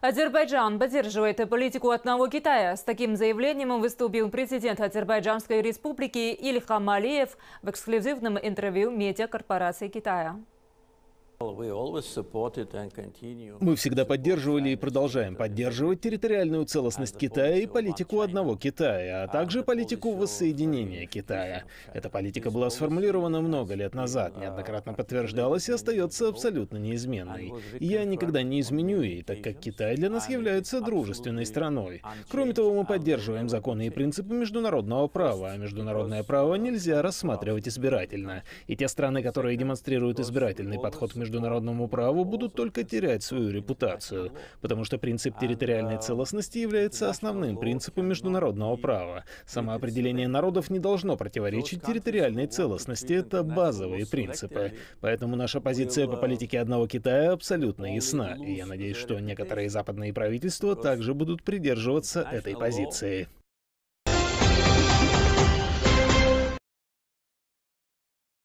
Азербайджан поддерживает политику одного Китая. С таким заявлением выступил президент Азербайджанской республики Ильхам Алиев в эксклюзивном интервью медиакорпорации Китая. Мы всегда поддерживали и продолжаем поддерживать территориальную целостность Китая и политику одного Китая, а также политику воссоединения Китая. Эта политика была сформулирована много лет назад, uh, неоднократно подтверждалась и остается абсолютно неизменной. Я никогда не изменю ее, так как Китай для нас является дружественной страной. Кроме того, мы поддерживаем законы и принципы международного права, а международное право нельзя рассматривать избирательно. И те страны, которые демонстрируют избирательный подход к международному праву будут только терять свою репутацию, потому что принцип территориальной целостности является основным принципом международного права. Самоопределение народов не должно противоречить территориальной целостности, это базовые принципы. Поэтому наша позиция по политике одного Китая абсолютно ясна, и я надеюсь, что некоторые западные правительства также будут придерживаться этой позиции.